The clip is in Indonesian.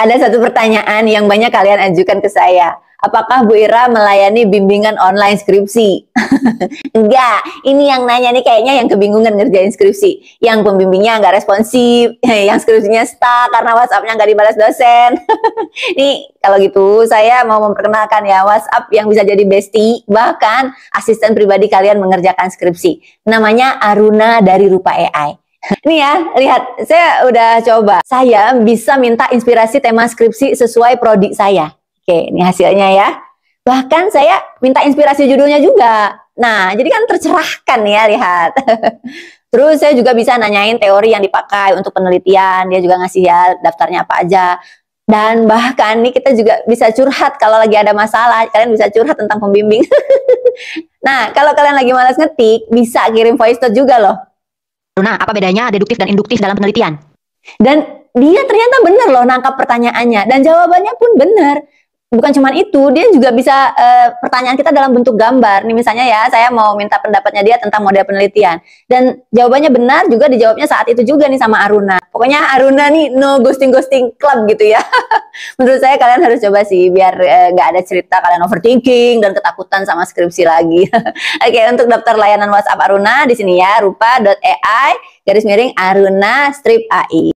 Ada satu pertanyaan yang banyak kalian ajukan ke saya. Apakah Bu Ira melayani bimbingan online skripsi? Enggak, ini yang nanya nih kayaknya yang kebingungan ngerjain skripsi. Yang pembimbingnya nggak responsif, yang skripsinya stuck karena WhatsApp-nya nggak dibalas dosen. nih, kalau gitu saya mau memperkenalkan ya WhatsApp yang bisa jadi bestie, bahkan asisten pribadi kalian mengerjakan skripsi. Namanya Aruna dari Rupa AI. Ini ya, lihat, saya udah coba. Saya bisa minta inspirasi tema skripsi sesuai prodi saya. Oke, ini hasilnya ya. Bahkan saya minta inspirasi judulnya juga. Nah, jadi kan tercerahkan ya, lihat. Terus saya juga bisa nanyain teori yang dipakai untuk penelitian. Dia juga ngasih ya daftarnya apa aja. Dan bahkan nih kita juga bisa curhat kalau lagi ada masalah. Kalian bisa curhat tentang pembimbing. nah, kalau kalian lagi malas ngetik, bisa kirim voice note juga loh Luna, apa bedanya deduktif dan induktif dalam penelitian? Dan dia ternyata benar loh nangkap pertanyaannya dan jawabannya pun benar bukan cuma itu, dia juga bisa uh, pertanyaan kita dalam bentuk gambar. Nih misalnya ya, saya mau minta pendapatnya dia tentang model penelitian. Dan jawabannya benar juga dijawabnya saat itu juga nih sama Aruna. Pokoknya Aruna nih no ghosting-ghosting club gitu ya. Menurut saya kalian harus coba sih biar eh, nggak uh, ada cerita kalian overthinking dan ketakutan sama skripsi lagi. Oke, untuk daftar layanan WhatsApp Aruna di sini ya, rupa.ai garis miring Aruna strip AI.